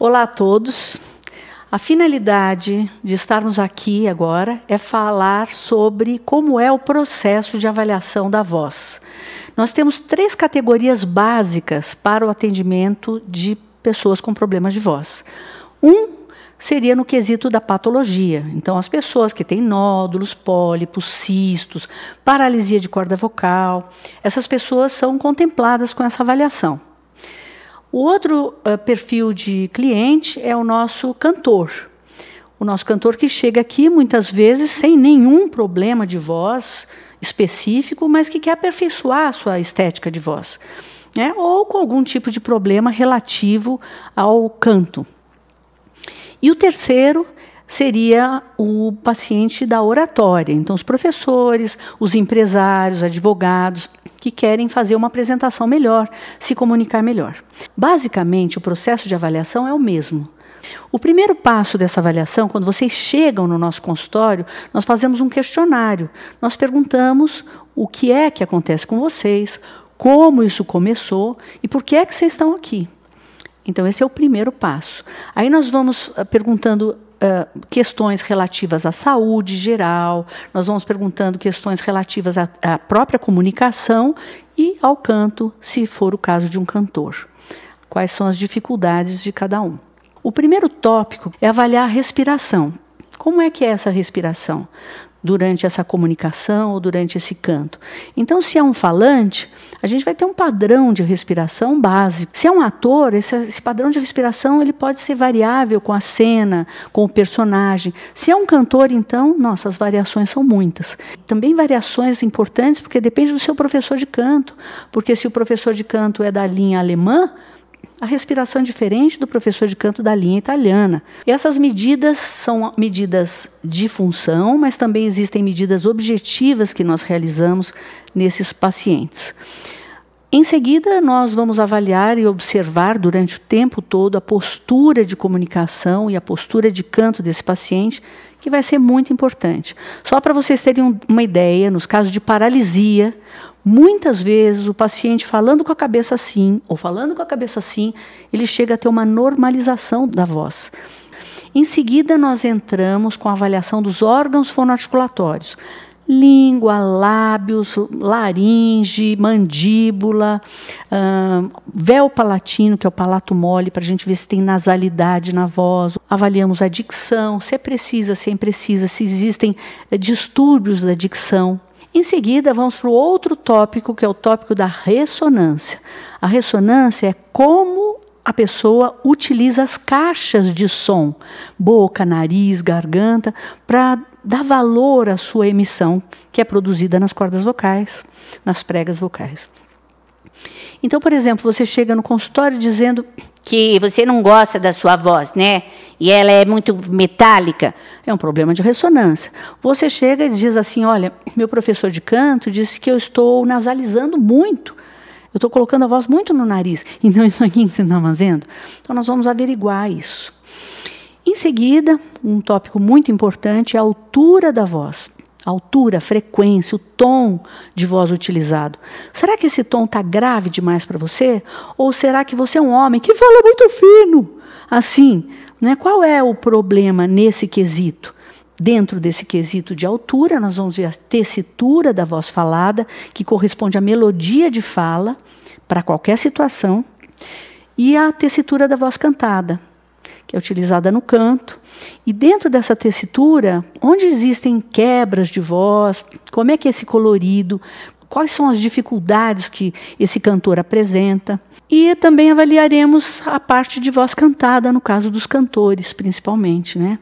Olá a todos. A finalidade de estarmos aqui agora é falar sobre como é o processo de avaliação da voz. Nós temos três categorias básicas para o atendimento de pessoas com problemas de voz. Um seria no quesito da patologia. Então, as pessoas que têm nódulos, pólipos, cistos, paralisia de corda vocal, essas pessoas são contempladas com essa avaliação. O outro uh, perfil de cliente é o nosso cantor. O nosso cantor que chega aqui muitas vezes sem nenhum problema de voz específico, mas que quer aperfeiçoar a sua estética de voz. Né? Ou com algum tipo de problema relativo ao canto. E o terceiro seria o paciente da oratória. Então, os professores, os empresários, advogados que querem fazer uma apresentação melhor, se comunicar melhor. Basicamente, o processo de avaliação é o mesmo. O primeiro passo dessa avaliação, quando vocês chegam no nosso consultório, nós fazemos um questionário. Nós perguntamos o que é que acontece com vocês, como isso começou e por que é que vocês estão aqui. Então, esse é o primeiro passo. Aí nós vamos ah, perguntando uh, questões relativas à saúde geral, nós vamos perguntando questões relativas à, à própria comunicação e ao canto, se for o caso de um cantor. Quais são as dificuldades de cada um? O primeiro tópico é avaliar a respiração. Como é que é essa respiração? durante essa comunicação ou durante esse canto. Então, se é um falante, a gente vai ter um padrão de respiração básico. Se é um ator, esse, esse, padrão de respiração ele pode ser variável com a cena, com o personagem. Se é um cantor, então, nossas variações são muitas. Também variações importantes, porque depende do seu professor de canto. Porque se o professor de canto é da linha alemã, a respiração é diferente do professor de canto da linha italiana. E essas medidas são medidas de função, mas também existem medidas objetivas que nós realizamos nesses pacientes. Em seguida, nós vamos avaliar e observar durante o tempo todo a postura de comunicação e a postura de canto desse paciente, que vai ser muito importante. Só para vocês terem uma ideia, nos casos de paralisia, Muitas vezes o paciente falando com a cabeça assim ou falando com a cabeça assim, ele chega a ter uma normalização da voz. Em seguida, nós entramos com a avaliação dos órgãos fonoarticulatórios: língua, lábios, laringe, mandíbula, véu palatino, que é o palato mole, para a gente ver se tem nasalidade na voz. Avaliamos a dicção, se é precisa, se é imprecisa, se existem eh, distúrbios da dicção. Em seguida, vamos para o outro tópico, que é o tópico da ressonância. A ressonância é como a pessoa utiliza as caixas de som, boca, nariz, garganta, para dar valor à sua emissão, que é produzida nas cordas vocais, nas pregas vocais. Então, por exemplo, você chega no consultório dizendo que você não gosta da sua voz, né? E ela é muito metálica. É um problema de ressonância. Você chega e diz assim: olha, meu professor de canto disse que eu estou nasalizando muito. Eu estou colocando a voz muito no nariz. Então, isso aqui que você está fazendo? Então, nós vamos averiguar isso. Em seguida, um tópico muito importante é a altura da voz altura, frequência, o tom de voz utilizado. Será que esse tom está grave demais para você? Ou será que você é um homem que fala muito fino? Assim, né, qual é o problema nesse quesito? Dentro desse quesito de altura, nós vamos ver a tessitura da voz falada, que corresponde à melodia de fala para qualquer situação, e a tessitura da voz cantada, que é utilizada no canto. E dentro dessa tessitura, onde existem quebras de voz, como é que é esse colorido, quais são as dificuldades que esse cantor apresenta. E também avaliaremos a parte de voz cantada, no caso dos cantores, principalmente. Né?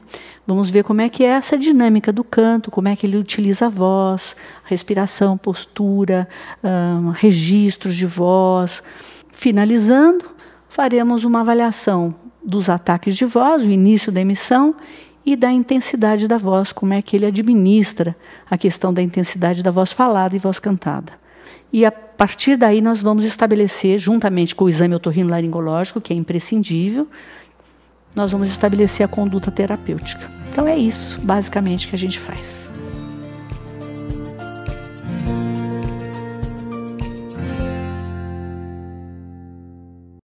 Vamos ver como é que é essa dinâmica do canto, como é que ele utiliza a voz, respiração, postura, um, registros de voz. Finalizando, faremos uma avaliação dos ataques de voz, o início da emissão e da intensidade da voz, como é que ele administra a questão da intensidade da voz falada e voz cantada. E a partir daí nós vamos estabelecer, juntamente com o exame otorrinolaringológico, que é imprescindível, nós vamos estabelecer a conduta terapêutica. Então é isso, basicamente, que a gente faz.